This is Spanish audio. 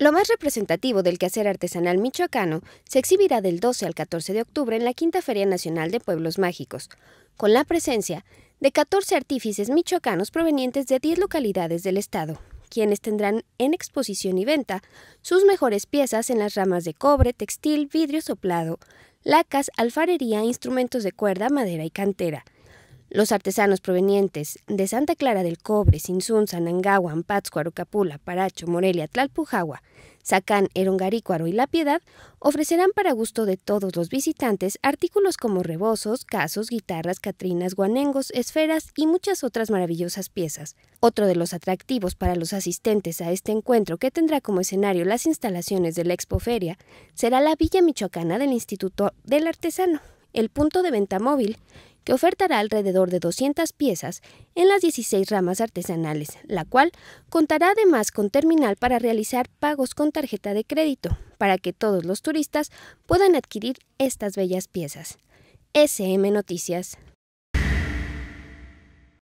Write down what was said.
Lo más representativo del quehacer artesanal michoacano se exhibirá del 12 al 14 de octubre en la Quinta Feria Nacional de Pueblos Mágicos, con la presencia de 14 artífices michoacanos provenientes de 10 localidades del estado, quienes tendrán en exposición y venta sus mejores piezas en las ramas de cobre, textil, vidrio soplado, lacas, alfarería, instrumentos de cuerda, madera y cantera – los artesanos provenientes de Santa Clara del Cobre, Sinsun, Sanangawa, Pátzcuaro, Capula, Paracho, Morelia, Tlalpujagua, Sacán, Erongarícuaro y La Piedad ofrecerán para gusto de todos los visitantes artículos como rebosos, casos, guitarras, catrinas, guanengos, esferas y muchas otras maravillosas piezas. Otro de los atractivos para los asistentes a este encuentro que tendrá como escenario las instalaciones de la Expoferia será la Villa Michoacana del Instituto del Artesano el punto de venta móvil, que ofertará alrededor de 200 piezas en las 16 ramas artesanales, la cual contará además con terminal para realizar pagos con tarjeta de crédito, para que todos los turistas puedan adquirir estas bellas piezas. SM Noticias.